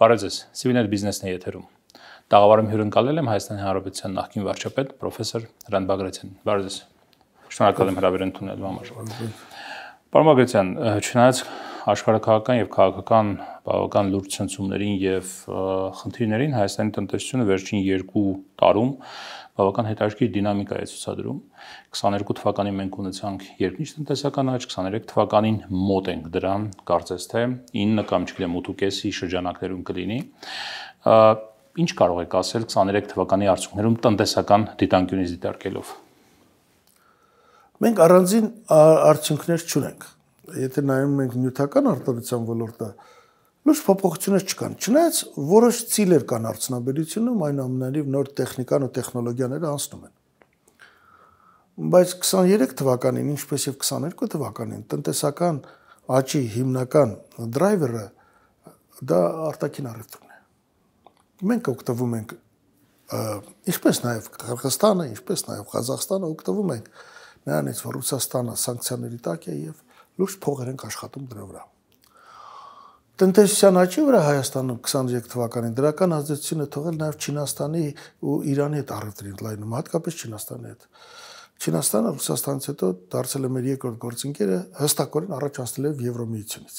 Բարև ձեզ։ Civil Business-ն է եթերում։ Տաղավարում հյուրընկալել եմ Հայաստանի Հանրապետության նախկին վարչապետ պրոֆեսոր Ռանդ Բագրատյանին։ Բարև ձեզ։ Շնորհակալ եմ հրավեր ընդունելու համար։ Պարոն Բագրատյան, չնայած աշխարհակահական եւ քաղաքական բավական լուրջ ցնցումներին եւ խնդիրներին Հայաստանի տնտեսությունը վերջին 2 տարում բավական հետաքրքիր դինամիկա է ցուցադրում։ 22 թվականին մենք ունեցանք երկնիշ տնտեսական աճ, 23 թվականին մոտ ենք դրան, կարծես թե 9 կամ չգիտեմ 8.5-ի շրջանակներում կլինի։ Ինչ կարող եք ասել 23 թվականի արդյունքներում տնտեսական դիտանկյունից դիտարկելով։ Մենք առանձին արդյունքներ չունենք եթե նայում ենք նյութական արտադրության ոլորտը, լուրջ փոփոխություններ չկան։ Չնայած որոշ ցիլեր կան արցնաբերությունում, այն ամենալիվ նոր տեխնիկան ու տեխնոլոգիաները անցնում են բայց 23 թվականին ինչպես եւ 22 թվականին տնտեսական աճի հիմնական դրայվերը դա արտաքին առևտրն է։ Մենք օգտվում ենք ինչպես նաեւ Ղրղստանը, ինչպես նաեւ Ղազախստանը օգտվում ենք նրանից, որ Ռուսաստանը սանկցիաների տակ է եւ լուրջ փողեր ենք աշխատում դրա վրա։ Տնտեսության աճի վրա Հայաստանում 23 թվականին դրական ազդեցություն է թողել նաև Չինաստանի ու Իրանի հետ առևտրի ընդլայնումը, հատկապես Չինաստանի հետ։ Չինաստանը Ռուսաստանից հետո դարձել է մեր երկրորդ գործընկերը, հստակորեն առաջ անցել է Եվրոմիությունից։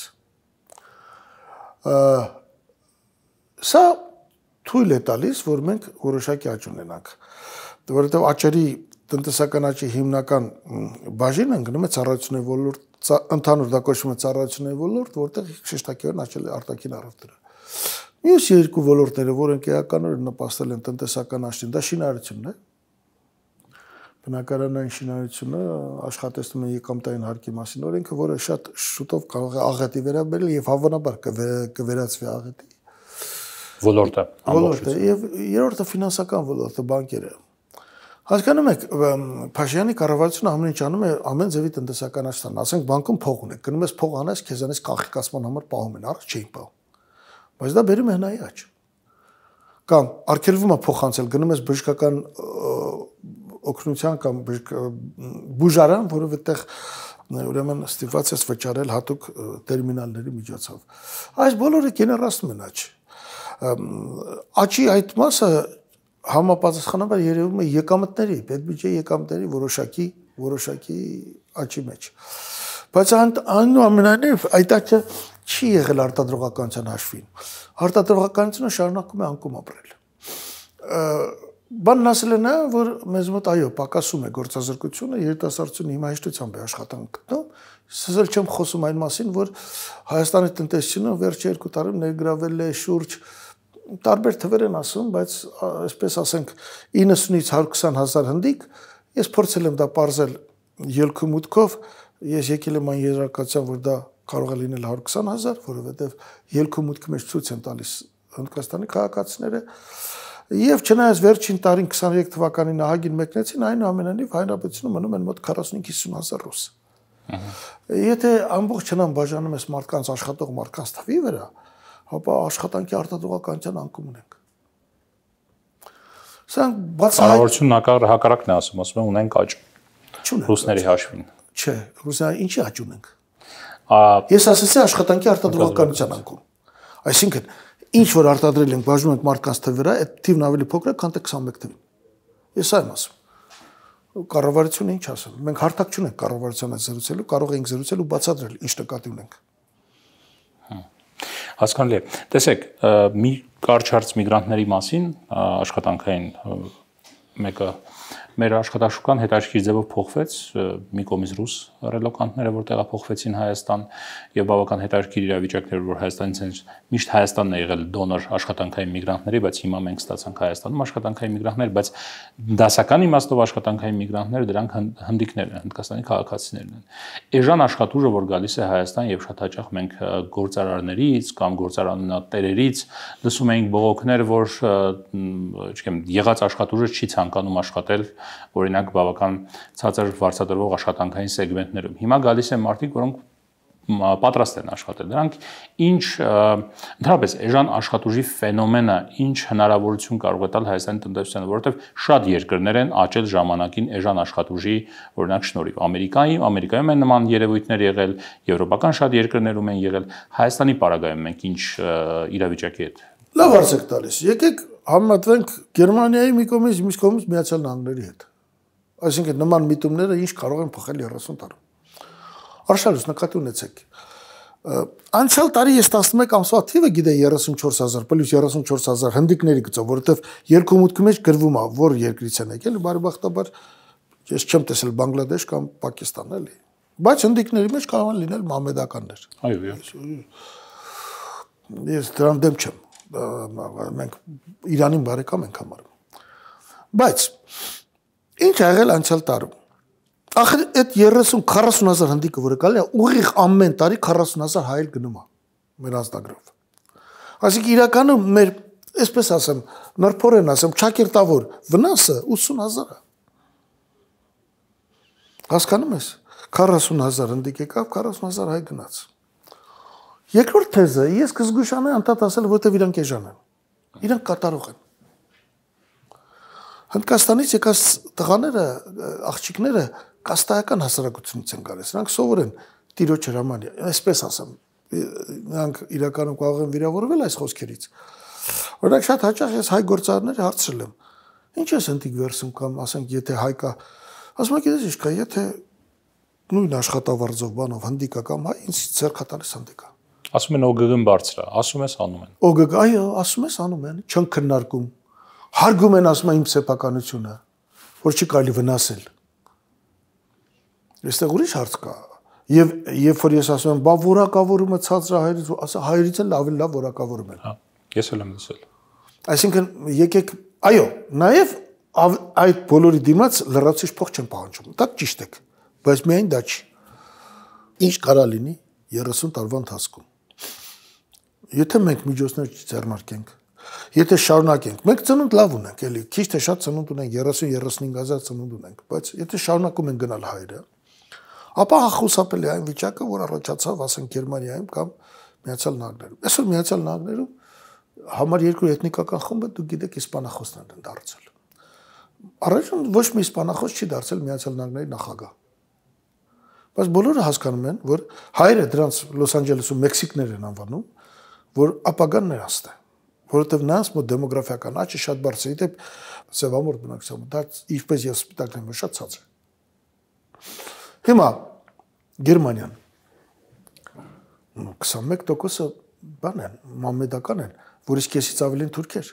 Սա թույլ է տալիս, որ մենք որոշակի աճ ունենանք, որովհետև աճերի տնտեսական աճի հիմնական բաժինը ընկնում է ծառայությունների ոլորտ ընդհանուր դա կոչվում է ծառայությունների ոլորտ, որտեղ շեշտակիորեն աճել է արտաքին առևտուրը։ Մյուս երկու ոլորտները, որոնք էականորեն նպաստել են տնտեսական աճին, դա շինարարությունն է։ Բնակարանային շինարարությունը աշխատեցնում է եկամտային հարկի մասին օրենքը, որը շատ շուտով կարող է աղետի վերաբերել եւ հավանաբար կվերածվի աղետի ոլորտը։ Ոլորտը եւ երրորդը ֆինանսական ոլորտը, բանկերը։ Հասկանում եք, Փաշյանի կառավարությունը ամեն ինչ անում է ամեն ձևի տնտեսականացնան։ Ասենք բանկում փող ունեք, գնում ես փող անես, քեզանից քաղաքացիական համար պահում են, առ չէին պահում։ Բայց դա բերում է հնայաճ։ Կամ արկելվում է փոխանցել, գնում ես բժշկական օգնության կամ բուժարան, որով այդտեղ ուրեմն ստիպված ես վճարել հատուկ տերմինալների միջոցով։ Այս բոլորը գեներացնում են աճ։ Աճի այդ մասը համապատասխանաբար երևում է եկամտների, պետբյուջեի եկամտների որոշակի որոշակի աճի մեջ։ Բայց այնուամենայնիվ այդ աճը չի եղել արտադրողականության հաշվին։ Արտադրողականությունը շարունակում է անկում ապրել։ Բանն ասել է նա, որ մեզ մոտ այո, պակասում է գործազրկությունը, երիտասարդությունը հիմա հեշտությամբ է աշխատանք գտնում։ Սսել չեմ խոսում այն մասին, որ Հայաստանի տնտեսությունը վերջ 2 տարում ներգրավել է շուրջ 1 տարբեր թվեր են ասում, բայց այսպես ասենք 90-ից 120.000 հնդիկ, ես փորձել եմ դա parzել ելքը մուտքով, ես եկել եմ այն երակացիան, որ դա կարող է լինել 120.000, որովհետև ելքը մուտքը մեջ ցույց են տալիս Հնդկաստանի քաղաքացիները։ Եվ չնայած վերջին տարին 23 թվականին նահագին մեկնեցին, այնուամենայնիվ հայրապետությունում մնում են մոտ 45-50000 ռուս։ Եթե ամբողջ չնան բաժանում ես մարդկանց աշխատող մարդկանց թվի վրա, ապա աշխատանքի արտադրողականության անկում ունենք։ Սրանք բացահայտ Կարողությունն ակար հակարակն է ասում, ասում են ունենք աճ։ Չունենք։ Ռուսների հաշվին։ Չէ, ռուսները ինչի աճ ունենք։ Ես ասացի աշխատանքի արտադրողականության անկում։ Այսինքն, ինչ որ արտադրել ենք, բաժնում ենք մարդկանց թվի վրա, այդ թիվն ավելի փոքր է, քան թե 21 թվին։ Ես այն ասում կառավարությունը ինչ ասում։ Մենք հարթակ չունենք կառավարության հետ զրուցելու, կարող ենք զրուցել ու բացատրել ինչ նկատի ունենք հասկանալի է։ Տեսեք, մի կարճ հարց միգրանտների մասին աշխատանքային մեկը մեր աշխատաշուկան հետաշխիր ձևով փոխվեց, մի կողմից ռուս ռելոկանտները, որ տեղափոխվեցին Հայաստան եւ բավական հետաշխիր իրավիճակներ, որ Հայաստանից հենց միշտ Հայաստանն է եղել դոնոր աշխատանքային միգրանտների, բայց հիմա մենք ստացանք Հայաստանում աշխատանքային միգրանտներ, բայց դասական իմաստով աշխատանքային միգրանտները դրանք հնդիկներն են, հնդկաստանի քաղաքացիներն են։ Էժան աշխատուժը, որ գալիս է Հայաստան եւ շատ հաճախ մենք գործարարներից կամ գործարանատերերից լսում էինք բողոքներ, որ չգիտեմ, եղած աշխատուժը չի ցանկանում աշխատել օրինակ բավական ցածր վարձատրվող աշխատանքային սեգմենտներում։ Հիմա գալիս են մարդիկ, որոնք պատրաստ են աշխատել։ Նրանք ինչ ընդհանրապես էժան աշխատուժի ֆենոմենը ինչ հնարավորություն կարող է տալ Հայաստանի տնտեսությանը, որովհետև շատ երկրներ են աճել ժամանակին էժան աշխատուժի օրինակ շնորհիվ։ Ամերիկայի, Ամերիկայում են նման երևույթներ եղել, եվրոպական շատ երկրներում են եղել։ Հայաստանի պարագայում մենք ինչ իրավիճակի հետ։ Լավ արժեք տալիս։ Եկեք համեմատվենք Գերմանիայի մի կողմից, մյուս կողմից Միացյալ Նահանգների հետ։ Այսինքն նման միտումները ինչ կարող են փոխել 30 տարում։ Արշալուս նկատի ունեցեք։ Անցյալ տարի ես 11 ամսվա թիվը գիտեի 34000, պլյուս 34000 հնդիկների գծով, որովհետև երկու մուտքի մեջ գրվում է, որ երկրից են եկել, բարեբախտաբար ես չեմ տեսել Բանգլադեշ կամ Պակիստան, էլի։ Բայց հնդիկների մեջ կարող են լինել մամեդականներ։ Այո, ես դրան դեմ չեմ մենք Իրանին բարեկամ ենք համարում։ Բայց ինչ աղել անցյալ տարում։ Ախր այդ 30-40000 հնդիկը որը գալի է, ուղիղ ամեն տարի 40000 հայել գնում է մեր ազգագրով։ Այսինքն իրականում մեր, այսպես ասեմ, նրբորեն ասեմ, ճակերտավոր վնասը 80000 է։ Հասկանում ես։ 40000 հնդիկ եկավ, 40000 հայ գնաց։ Երկրորդ թեզը, ես կզգուշանեմ անդադ ասել, որտեվ իրանք էժան են։ Իրանք կատարող են։ Հնդկաստանից եկած տղաները, աղջիկները կաստայական հասարակությունից են գալիս։ Նրանք սովոր են տիրոջ հրամանի, այսպես ասեմ, նրանք իրականում կարող են վիրավորվել այս խոսքերից։ Օրինակ շատ հաճախ ես հայ գործարարները հարցրել եմ։ Ինչ ես ընտիկ վերսում կամ ասենք եթե հայկա, ասում եք դες ինչ կա, եթե նույն աշխատավարձով բանով հնդիկա կամ հայ, ինձ ցերքա տալիս հնդիկա։ Ասում են ՕԳԳ-ն բարձր է, ասում ես անում են։ ՕԳԳ, այո, ասում ես անում են, չեն քննարկում։ Հարգում են ասում իմ սեփականությունը, որ չի կարելի վնասել։ Այստեղ ուրիշ հարց կա։ Եվ երբ որ ես ասում եմ, բա որակավորումը ցածր է հայերից, ասա հայերից էլ ավելի լավ որակավորում են։ Հա, ես էլ եմ լսել։ Այսինքն եկեք, այո, նաև այդ բոլորի դիմաց լրացուցիչ փող չեն պահանջում։ Դա ճիշտ է, բայց միայն դա չի։ Ինչ կարա լինի 30 տարվա ընթացքում եթե մենք միջոցներ չձեռնարկենք, եթե շարունակենք, մենք ծնունդ լավ ունենք, էլի, քիչ թե շատ ծնունդ ունենք, 30-35000 ծնունդ ունենք, բայց եթե շարունակում ենք գնալ հայրը, ապա ախուսապելի այն վիճակը, որ առաջացավ, ասենք Գերմանիայում կամ Միացյալ Նահանգներում։ Այսօր Միացյալ Նահանգներում համար երկու էթնիկական խմբը դուք գիտեք իսպանախոսներ են դարձել։ Առաջին ոչ մի իսպանախոս չի դարձել Միացյալ Նահանգների նախագահ։ Բայց բոլորը հասկանում են, որ հայերը դրանց Լոս Անջելեսում մեքսիկներ են անվանում, որ ապագան նրանցն է որովհետև նրանց մոտ դեմոգրաֆիական աճը շատ բարձր է, դեպ ծավալորդ բնակչության հա, դա ինչպես եւ սպիտակն է շատ ցած է։ Հիմա Գերմանիան 21%-ը բան են, մամեդական են, որ իսկ եսից ավելին թուրքեր։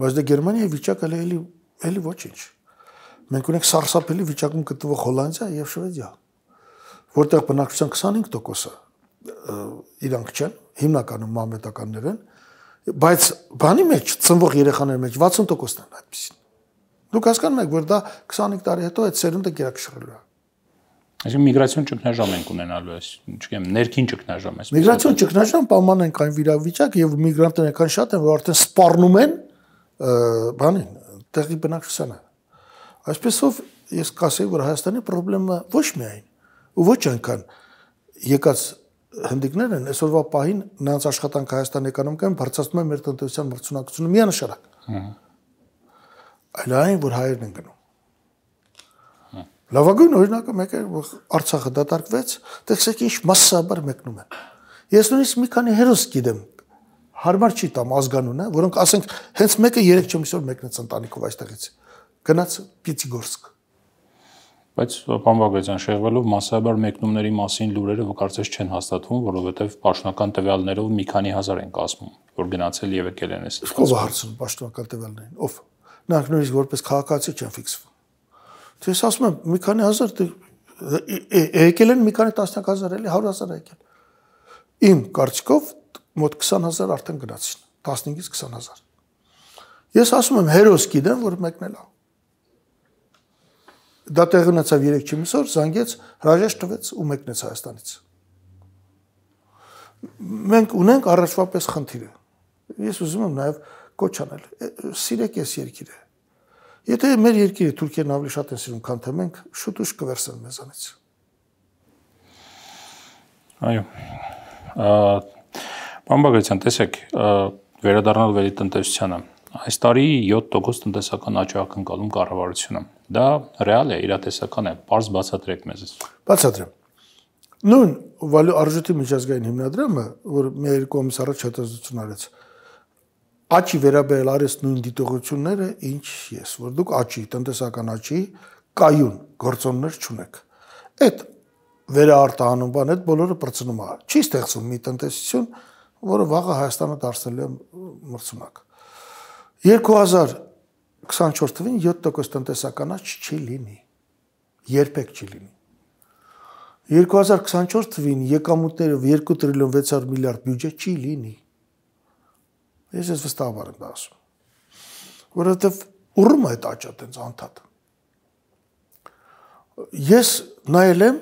Բայց դա դե Գերմանիայի վիճակը էլի էլի ոչինչ։ Մենք ունենք սարսափելի վիճակում գտնվող Հոլանդիա եւ Շվեդիա, որտեղ բնակչության 25%-ը իրանք չեն, հիմնականում մամետականներ են, բայց բանի մեջ ծնվող երեխաների մեջ 60%-ն են այդպեսին։ Դուք հասկանում եք, որ դա 25 տարի հետո այդ սերունդը գերակշռելու է։ Այսինքն միգրացիոն ճգնաժամ ենք ունենալու այս, չգիտեմ, ներքին ճգնաժամ այս։ Միգրացիոն ճգնաժամ պայման ենք այն վիրավիճակ եւ միգրանտները այնքան շատ են, որ արդեն սպառնում են բանին, տեղի բնակչությանը։ Այսպեսով ես կասեի, որ Հայաստանի խնդրը ոչ միայն ու ոչ այնքան եկած հնդիկներն են այսօրվա պահին նրանց աշխատանք Հայաստանի էկոնոմիկայում բարձրացնում է մեր տնտեսության մրցունակությունը միանշանակ։ Այլ այն, որ հայերն են գնում։ Լավագույն օրինակը մեկը Արցախը դատարկվեց, տեսեք ինչ massաբար մեկնում է։ Ես նույնիսկ մի քանի հերոս գիտեմ, հարմար չի տամ ազգանունը, որոնք ասենք հենց մեկը երեք չեմ այսօր մեկնեց ընտանիքով այստեղից։ Գնաց Պիտիգորսկ բայց Պամբագազյան շեղվելով massաբար մեկնումների մասին լուրերը կարծես չեն հաստատվում, որովհետև պաշտոնական տվյալներով մի քանի հազար են կազմում, որ գնացել եւ եկել են այս։ Ո՞վ է հարցնում պաշտոնական տվյալներին։ Ո՞վ։ Նրանք նույնիսկ որպես քաղաքացի չեն ֆիքսվում։ Թե դե ես ասում եմ, մի քանի հազար դե եկել են մի քանի տասնյակ հազար, էլի 100 հազար եկել։ Իմ կարծիքով մոտ 20 հազար արդեն գնացին, 15-ից 20 հազար։ Ես ասում եմ, հերոս գիտեմ, որ մեկնել է Դա տեղի ունեցավ 3 չիմսօր, զանգեց, հրաժեշտ տվեց ու մեկնեց Հայաստանից։ Մենք ունենք առաջվա պես խնդիրը։ Ես ուզում եմ նաև կոչ անել։ Սիրեք այս երկիրը։ Եթե մեր երկիրը Թուրքիան ավելի շատ են սիրում, քան թե մենք, շուտ ուշ կվերսեն մեզանից։ Այո։ Ա Պարոն Բաղացյան, տեսեք, վերադառնալ վերի տնտեսությանը Այս տարի 7% տնտեսական աճի ակնկալում կառավարությունը։ Դա ռեալ է, իրատեսական է, པարզ բացատրեք մեզ։ Բացատրեմ։ Նույն վալու արժույթի միջազգային հիմնադրամը, որ մեր կոմս առաջ հատազություն արեց, աճի վերաբերել արես նույն դիտողությունները, ինչ ես, որ դուք աճի, տնտեսական աճի կայուն գործոններ չունեք։ Այդ վերարտահանում բան այդ բոլորը բրծնում է։ Չի ստեղծում մի տնտեսություն, որը վաղը Հայաստանը դարձնելու է մրցունակ։ 2024 թվին 7% տնտեսականաց չի լինի։ Երբեք չի լինի։ 2024 թվին եկամուտներով 2 տրիլիոն 600 միլիարդ բյուջե չի լինի։ Ես ես վստահաբար եմ դա ասում։ Որովհետև ուռում է այդ աճը տենց անդադ։ Ես նայել եմ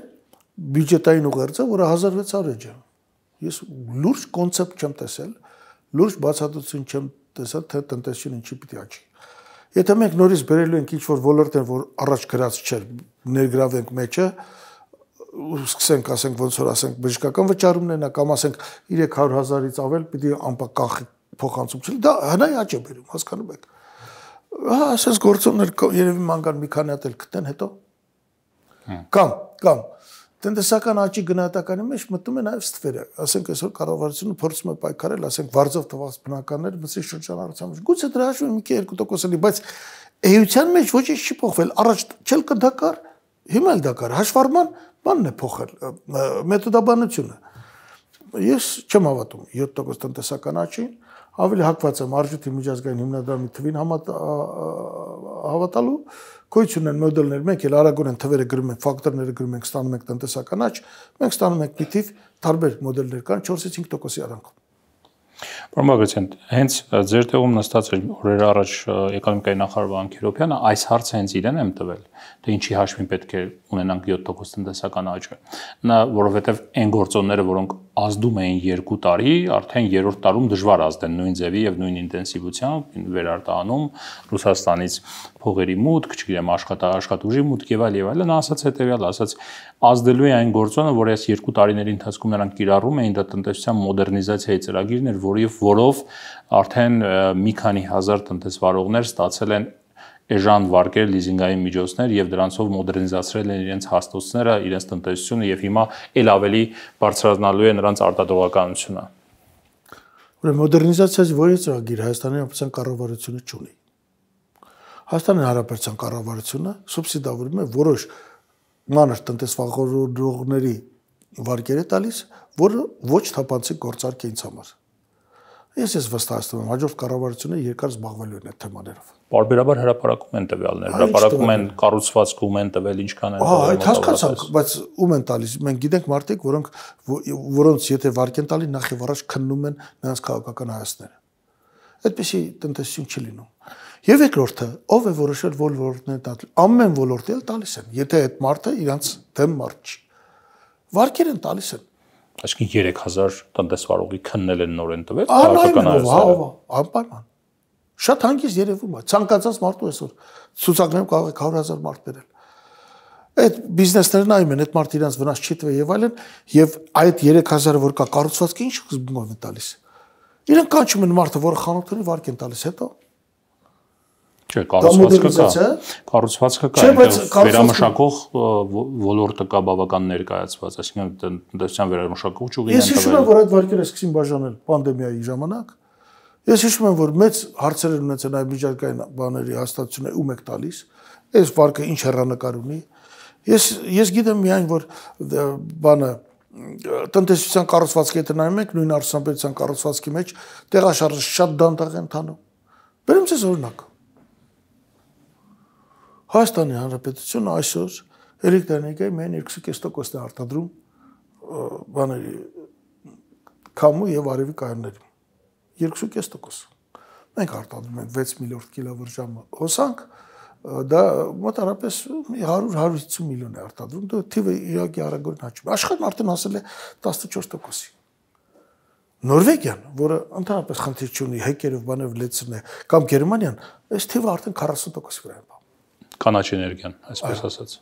բյուջետային ուղերձը, որը 1600 էջ է։ Ես լուրջ կոնցեպտ չեմ տեսել, լուրջ բացատրություն չեմ տեսա թե տնտեսին ինչի պիտի աճի։ Եթե մենք նորից բերելու ենք ինչ-որ ոլորտ են, որ առաջ գրած չէր, ներգրավենք մեջը, սկսենք, ասենք, ոնց որ ասենք, բժշկական վճարումներն է, կամ ասենք 300.000-ից ավել պիտի անպակ կանխի փոխանցում չէ։ Դա հնայ աճ է բերում, հասկանում եք։ Հա, ասես գործոններ երևի մանգան մի քանի հատ էլ գտեն հետո։ Կամ, կամ տնտեսական աճի գնահատականի մեջ մտնում է նաև ստվերը։ Ասենք այսօր կառավարությունը փորձում է պայքարել, ասենք վարձով թվաց բնականներ մսի շրջանառության մեջ։ Գուցե դրա հաշվին մի 2% լինի, բայց էության մեջ ոչ ինչ չի փոխվել։ Առաջ չել կդակար, հիմա էլ դակար։ Հաշվառման բանն է փոխել մեթոդաբանությունը։ Ես չեմ հավատում 7% տնտեսական աճին, ավելի հակված եմ արժույթի միջազգային հիմնադրամի թվին համա հավատալու գույություն են մոդելներ, մենք էլ արագորեն թվերը գրում ենք, ֆակտորները գրում ենք, ստանում ենք տնտեսական աճ, մենք ստանում ենք պիտիվ տարբեր մոդելներ կան 4-ից 5%-ի արանքով։ Պարոմագացյան, հենց ձեր տեղում նստած էր օրեր առաջ էկոնոմիկայի նախարար Վանք Քիրոպյանը, այս հարցը հենց իրեն եմ տվել, թե ինչի հաշվին պետք է ունենանք 7% տնտեսական աճը։ Նա, որովհետև այն գործոնները, որոնք ազդում էին 2 տարի, արդեն 3-րդ տարում դժվար ազդեն նույն ձևի եւ նույն ինտենսիվությամբ վերարտանում Ռուսաստանից փողերի մուտք, չգիտեմ, աշխատա աշխատուժի մուտք եւ այլ եւ այլն, ասաց հետեւյալ, ասաց ազդելու է այն գործոնը, որ այս 2 տարիների ընթացքում նրանք կիրառում էին դա տնտեսության մոդեռնիզացիայի ծրագիրներ, որով որով արդեն մի քանի հազար տնտեսվարողներ ստացել են էժան վարկել լիզինգային միջոցներ եւ դրանցով մոդեռնիզացրել են իրենց հաստոցները, իրենց տնտեսությունը եւ հիմա ել ավելի բարձրանալու է նրանց արտադրողականությունը։ Ուրեմն մոդեռնիզացիայից որից ծրագիր Հայաստանի ապացան կառավարությունը չունի։ Հայաստանի հարաբերական կառավարությունը սուբսիդավորում է որոշ մանր տնտեսվախորողների վարկեր է տալիս, որը ոչ թափանցիկ գործարք է ինձ համար։ Ես ես վստահեցնում եմ, հաջորդ կառավարությունը երկար զբաղվելու են այդ թեմաներով։ Բարբերաբար հրաապարակում են տվյալներ, հրաապարակում են կառուցվածքում են տվել ինչքան են տվել։ Ահա, այդ հասկացանք, բայց ում են տալիս։ Մենք գիտենք մարդիկ, որոնք որոնց եթե վարկ են տալի, նախ եւ առաջ քննում են նրանց քաղաքական հայացները։ Այդպեսի տնտեսություն չի լինում։ Եվ երկրորդը, ով է որոշել որ ոլորտներ տալ։ Ամեն ոլորտը տալիս են, եթե այդ մարդը իրանց դեմ մարդ չի։ Վարկեր են տալիս են։ Այսինքն 3000 տնտեսվարողի քննել են նորեն տվել քաղաքական արժեքը։ Անպայման։ Շատ հանգիստ երևում է ցանկացած մարդու այսօր ցուցակներում կարող է 100000 մարդ բերել։ Այդ բիզնեսներն այն են, այդ մարդը իրենց վնաս չի տվել եւ այլն, եւ այդ 3000 որ կա կառուցվածքը ինչ զգում է տալիս։ Իրենք կանչում են մարդը, որը խանութ ունի, վարկ են տալիս հետո։ Չէ, կառուցվածքը կա։ Կառուցվածքը կա, վերամշակող ոլորտը կա բավական ներկայացված, այսինքն տնտեսության վերամշակող ճյուղի ընդհանրապես։ Ես հիշում եմ, որ այդ վարկերը սկսին բաժանել պանդեմիայի ժամանակ։ Ես հիշում եմ, որ մեծ հարցեր են ունեցել այդ միջազգային բաների հաստատությունը ում եք տալիս, այս վարկը ինչ հեռանկար ունի։ Ես ես գիտեմ միայն, որ բանը տնտեսության կառուցվածքի հետ նայում եք, նույն արժանապետության կառուցվածքի մեջ տեղաշարժը շատ դանդաղ է ընթանում։ Բերեմ ցես օրինակ։ Հայաստանի Հանրապետությունը այսօր էլեկտրոնիկայի միայն 2.5%-ն է արտադրում բաների քամու եւ արևի կայանների 2.5%։ Մենք արտադրում ենք 6 միլիարդ կիլովրժամ հոսանք, դա մոտարապես 100-150 միլիոն է արտադրում, դա թիվը իհարկե արագորեն աճում է։ Աշխարհն արդեն հասել է 14%-ի։ Նորվեգիան, որը ընդհանրապես խնդիր չունի, հեկերով բանով լեցուն է, կամ Գերմանիան, այս թիվը արդեն 40% վրա է կանաչ էներգիան, այսպես ասած։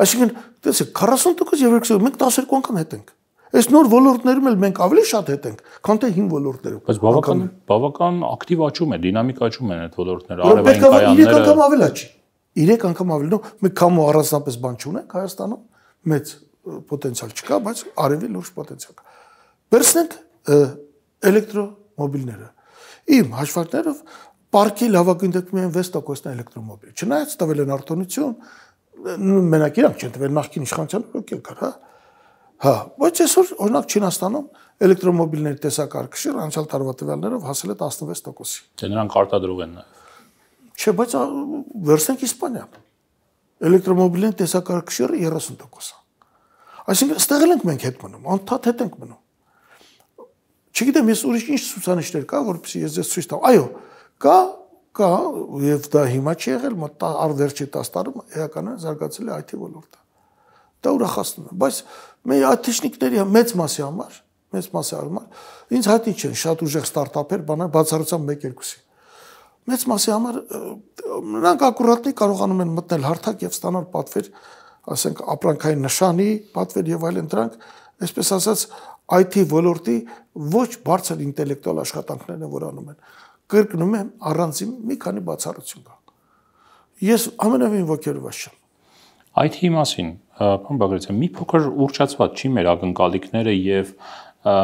Այսինքն, տեսեք, 40% եւ 20% մենք 12 անգամ հետ ենք։ Այս նոր ոլորտներում էլ մենք ավելի շատ հետ ենք, քան թե հին ոլորտներում։ Բայց բավական բավական ակտիվ աճում է, դինամիկ աճում են այդ ոլորտները, արևային կայանները։ Պետք է 3 անգամ ավել աճի։ 3 անգամ ավել, մենք կամ առանձնապես բան չունենք Հայաստանում, մեծ պոտենցիալ չկա, բայց արևի լուրջ պոտենցիալ կա։ Բերսնենք էլեկտրոմոբիլները։ Իմ հաշվարկներով Պարկի լավագնդակում են 6% էլեկտրոմոբիլ։ Չնայած տվել են արտոնություն, մենակ իրանք չեն տվել նախկին իշխանությանը, ոք են կար, հա։ Հա, բայց այսօր օրինակ Չինաստանում էլեկտրոմոբիլների տեսակարգը շիր անցյալ տարվա տվյալներով հասել է 16%-ի։ Դե նրանք արտադրող են նաև։ Չէ, բայց վերցնենք Իսպանիան։ Էլեկտրոմոբիլների տեսակարգը շիր 30%-ա։ Այսինքն ստեղ ենք մենք հետ մնում, անթաթ հետ ենք մնում։ Չգիտեմ, ես ուրիշ ինչ ցուցանիշներ կա, որովհետեւ ես ձեզ ցույց տամ։ Այո, Կա կա եւ դա հիմա չի եղել մոտ արդերջի 10 տարում էականորեն զարգացել է IT ոլորտը։ Դա ուրախացնում է, բայց մեր IT-շնիկների հա- մեծ մասի համար, մեծ մասի համար ինձ հատի չեն շատ ուժեղ ստարտափեր բանալ բացառությամբ 1-2-ի։ Մեծ մասի համար նրանք ակուրատնի կարողանում են մտնել հարթակ եւ ստանալ պատվեր, ասենք ապրանքային նշանի, պատվեր եւ այլն դրանք, այսպես ասած IT ոլորտի ոչ բարձր ինտելեկտուալ աշխատանքներն են որ անում են կրկնում եմ առանց մի քանի բացառություն կա։ Ես ամենավին ողջերված չեմ։ IT-ի մասին, պարոն Բագրատյան, մի փոքր ուրճացված չի մեր ակնկալիքները եւ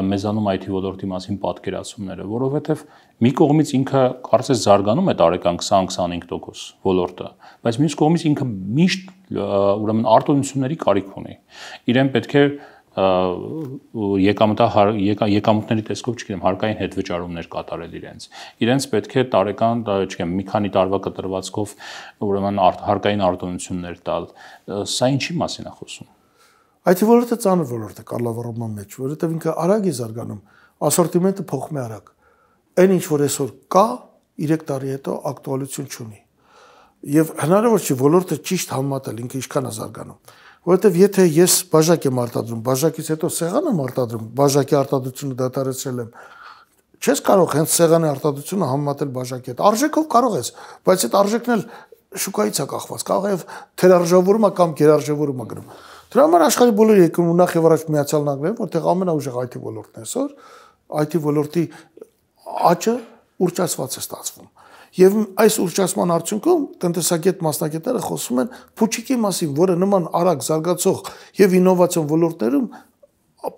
մեզանում IT ոլորտի մասին պատկերացումները, որովհետեւ մի կողմից ինքը կարծես զարգանում է տարեկան 20-25% ոլորտը, բայց մյուս կողմից ինքը միշտ ուրեմն արտոնությունների կարիք ունի։ Իրեն պետք է եկամտա եկամուտների տեսքով, չգիտեմ, հարկային հետ վճարումներ կատարել իրենց։ Իրենց պետք է տարեկան, չգիտեմ, մի քանի տարվա կտրվածքով ուրեմն հարկային արտոնություններ տալ։ Սա ինչի մասին է խոսում։ Այդ ոլորտը ծանր ոլորտ է կառավարման մեջ, որովհետև ինքը արագ է զարգանում, ասորտիմենտը փոխում է արագ։ Այն ինչ որ այսօր կա, 3 տարի հետո ակտուալություն չունի։ Եվ հնարավոր չի ոլորտը ճիշտ համատել, ինքը ինչքան է զարգանում Որովհետև եթե ես բաժակ եմ արտադրում, բաժակից հետո սեղան եմ արտադրում, բաժակի արտադրությունը դադարեցրել եմ, չես կարող հենց սեղանի արտադրությունը համեմատել բաժակի հետ։ Արժեքով կարող ես, բայց այդ արժեքն էլ շուկայից է կախված, կարող է թերարժավորումա կամ գերարժավորումա գրում։ Դրա համար աշխարհի բոլոր երկրում նախ եւ առաջ միացյալ նահանգները, որտեղ ամենաուժեղ IT ոլորտն է այսօր, IT ոլորտի աճը ուրճացված է ստացվում։ Եվ այս ուրճացման արդյունքում տնտեսագետ մասնագետները խոսում են փուչիկի մասին, որը նման արագ զարգացող եւ ինովացիոն ոլորտներում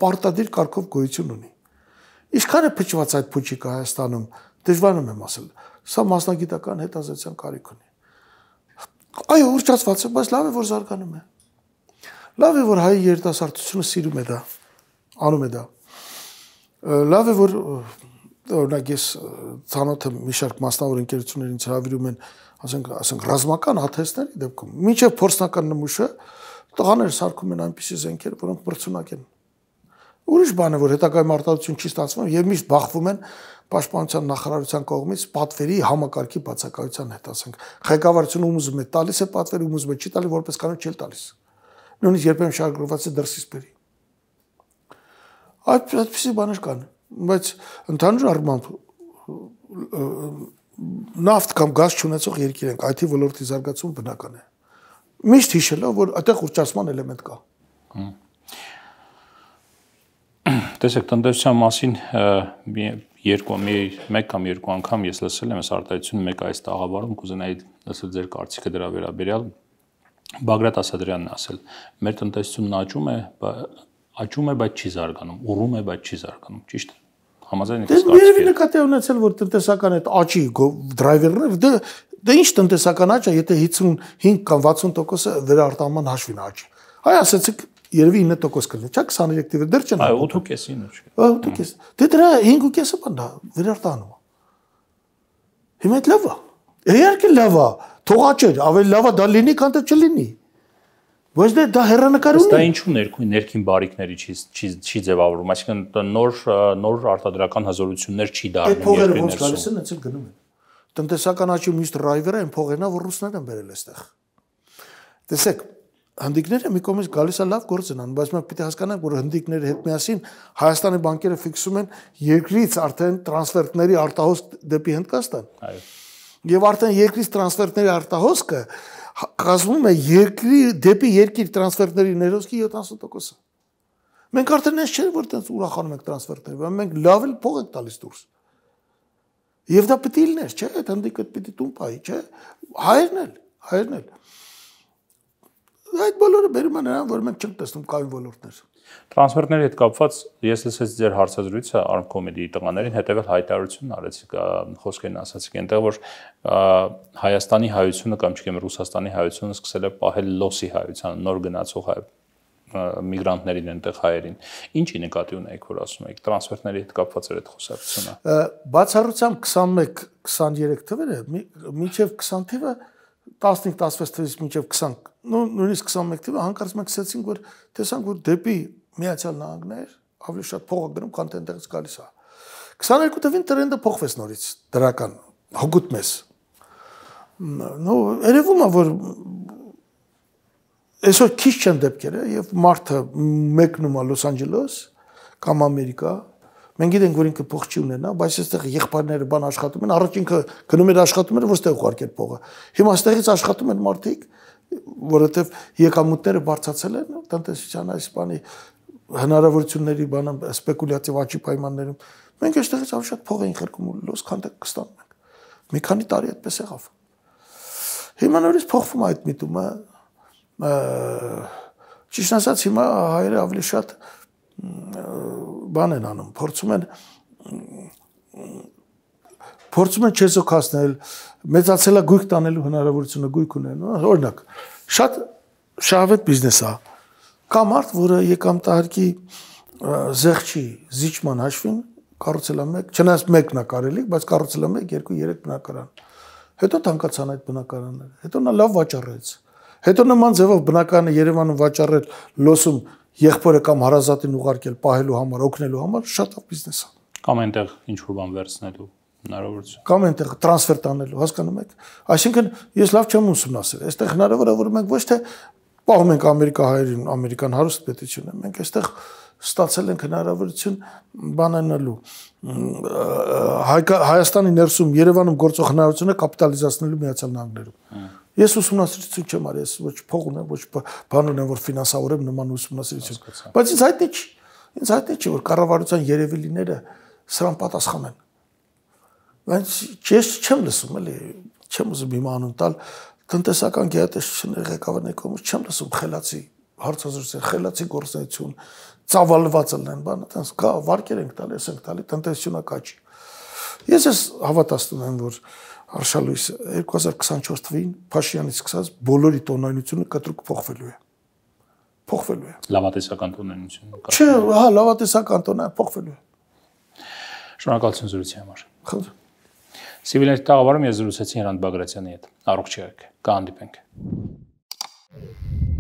պարտադիր կարգով գոյություն ունի։ Ինչքան է փճված այդ փուչիկը Հայաստանում, դժվարում եմ ասել։ Սա մասնագիտական հետազոտության կարիք ունի։ Այո, ուրճացված է, բայց լավ է, որ զարգանում է։ Լավ է, որ հայ երիտասարդությունը սիրում է դա, անում է դա։ Լավ է, որ օրինակ ես ցանոթը մի շարք մասնավոր ընկերություններ ինձ հավիրում են, ասենք, ասենք ռազմական հաթեսների դեպքում, միջև փորձնական նմուշը տղաներ սարքում են այնպիսի զենքեր, որոնք մրցունակ են։ Ուրիշ բան է, որ հետագայում արտադրություն չի ստացվում եւ միշտ բախվում են պաշտպանության նախարարության կողմից պատվերի համակարգի բացակայության հետ, ասենք, ղեկավարությունը ուզում է տալիս է պատվերը, ուզում է չի տալի, որպես կանոն չի տալիս։ Նույնիսկ երբեմն շարգրված է դրսից բերի։ Այդ այդպիսի բաներ կան։ Այդ, այդ, այդ, այդ, այդ, այդ, այդ, այդ, այդ, բայց ընդհանուր առմամբ նավթ կամ գազ չունեցող երկիր ենք, IT ոլորտի զարգացումը բնական է։ Միշտ հիշելով, որ այդտեղ ուրճացման էլեմենտ կա։ Տեսեք, տնտեսության մասին երկու մի մեկ կամ երկու անգամ ես լսել եմ այս արտահայտությունը մեկ այս տաղավարում կուզենայի լսել ձեր կարծիքը դրա վերաբերյալ։ Բագրատ Ասադրյանն ասել. մեր տնտեսությունն աճում է, աճում է, բայց չի զարգանում, ուռում է, բայց չի զարգանում, ճիշտ է։ Համաձայն եք ստացել։ Դե երևի նկատի ունեցել, որ տնտեսական այդ աճի դրայվերներ դե դե ինչ տնտեսական աճ է, եթե 55 կամ 60%-ը վերարտահանման հաշվին աճի։ Այ ասեցիք երևի 9% կլինի, չէ՞ 23 դիվեր դեռ չնա։ Այո, 8.5-ին ու չկա։ Այո, 8.5։ Դե դրա 5.5-ը բան դա վերարտանում է։ Հիմա լավ է։ Իհարկե լավ է։ Թող աճեր, ավելի լավ է դա լինի, քան դա չլինի։ Ոչ դե դա հերանակար ունի։ Դա ինչու ներքին ներքին բարիկների չի չի չի ձևավորում, այսինքն նոր նոր արտադրական հզորություններ չի դառնում երկրի ներսում։ Այդ փողերը ոնց գալիս են, այլ գնում են։ Տնտեսական աճի մյուս դրայվերը այն փողերն է, որ ռուսներն են բերել այստեղ։ Տեսեք, հնդիկները մի կողմից գալիս է լավ գործ են անում, բայց մենք պիտի հասկանանք, որ հնդիկների հետ միասին Հայաստանի բանկերը ֆիքսում են երկրից արդեն տրանսֆերտների արտահոսք դեպի Հնդկաստան։ Այո։ Եվ արդեն երկրից տրանսֆերտների արտահոսքը կազմում է երկրի դեպի երկիր տրանսֆերտների ներոսքի 70%-ը։ Մենք արդեն ես չէ որ տենց ուրախանում ենք տրանսֆերտերով, բայց մենք լավ էլ փող ենք տալիս դուրս։ Եվ դա պիտի լիներ, չէ՞, այդ հնդիկը պիտի տուն պահի, չէ՞։ Հայերն էլ, հայերն էլ։ Այդ բոլորը բերում է նրան, որ մենք չենք տեսնում կայուն ոլորտներ։ Տրանսպորտների հետ կապված ես լսեցի ձեր հարցազրույցը Arm Comedy-ի տղաներին, հետևել հայտարարությունն արեցիք, խոսքերն ասացիք այնտեղ, որ Հայաստանի հայությունը կամ չգիտեմ Ռուսաստանի հայությունը սկսել է պահել լոսի հայության, նոր գնացող հայ միգրանտներին այնտեղ հայերին։ Ինչի նկատի ունեիք, որ ասում եք տրանսֆերտների հետ կապված էր այդ խոսակցությունը։ Բացառությամբ 21 23 թվերը, մինչև 20 թիվը մի, 15-16 թվականից մինչև 20, նո նույնիսկ 21 թվականը հանկարծ մենք ասացինք, որ տեսանք, որ դեպի Միացյալ Նահանգներ ավելի շատ փող է գնում, քան տենտեղից գալիս է։ 22 թվին տրենդը փոխվեց նորից, դրական, հոգուտ մեզ։ Նո, երևում է, որ այսօր քիչ չեն դեպքերը եւ մարդը մեկնում է Լոս Անջելես կամ Ամերիկա, Մենք գիտենք, որ ինքը փող չի ունենա, բայց այստեղ եղբայրները բան աշխատում են, առաջ ինքը գնում էր աշխատում էր, որտեղ ուղարկել փողը։ Հիմա այստեղից աշխատում են մարդիկ, որովհետև եկամուտները բարձացել են տնտեսության այս բանի հնարավորությունների բանը սպեկուլյատիվ աճի պայմաններում։ Մենք այստեղից ավելի շատ փող էին խրկում ու լոս քանտակ կստանում ենք։ Մի քանի տարի այդպես եղավ։ Հիմա նորից փոխվում է այդ միտումը։ Ճիշտ ասած, հիմա հայերը ավելի շատ բան են անում, փորձում են փորձում են չեզոքացնել, մեծացելա գույք տանելու հնարավորությունը գույք ունեն։ Օրինակ, շատ շահավետ բիզնես է։ Կա մարդ, որը եկամտահարկի զեղչի զիջման հաշվին կառուցել է մեկ, չնայած մեկն է կարելի, բայց կառուցել է 1, 2, 3 բնակարան։ Հետո տանկացան այդ բնակարանները։ Հետո նա լավ վաճառեց։ Հետո նման ձևով բնականը Երևանում վաճառել լոսում 2 եղբորը կամ հարազատին ուղարկել պահելու համար, օգնելու համար շատ լավ բիզնես է։ Կամ այնտեղ ինչ որ բան վերցնելու հնարավորություն։ Կամ այնտեղ տրանսֆեր տանելու, հասկանում եք։ Այսինքն ես լավ չեմ ուսում ասել։ Այստեղ հնարավոր է որ մենք ոչ թե պահում ենք Ամերիկա հայերին, ամերիկան հարուստ պետությունը, մենք այստեղ ստացել ենք հնարավորություն բանանալու Հայաստանի ներսում Երևանում գործող հնարավորությունը կապիտալիզացնելու Միացյալ Նահանգներում։ հա։ Ես ուսումնասիրություն չեմ արել, ես ոչ փող ունեմ, ոչ բան ունեմ, որ ֆինանսավորեմ նման ուսումնասիրություն։ Բայց ինձ հայտնի չի, ինձ հայտնի չի, որ կառավարության երևելիները սրան պատասխան են։ Բայց ես չեմ լսում, էլի, չեմ ուզում իմ անուն տալ տնտեսական գեատեսչության ղեկավարների կողմից չեմ լսում խելացի հարցազրույցը, խելացի գործնություն, ծավալված են բանը, այնպես կա վարկեր ենք տալի, ասենք տալի տնտեսությունը կաճի։ Ես ես հավատացնում եմ, որ Արշալույս 2024 թվին Փաշյանից սկսած բոլորի տոնայնությունը կտրուկ փոխվելու է։ Փոխվելու է։ Լավատեսական տոնայնությունը։ Չէ, հա, լավատեսական տոնը փոխվելու է։ Շնորհակալություն զրույցի համար։ Խնդրեմ։ Սիվիլների տաղավարում ես զրուցեցի Հրանտ Բագրատյանի հետ։ Առողջ եղեք։ Կհանդիպենք։ Thank you.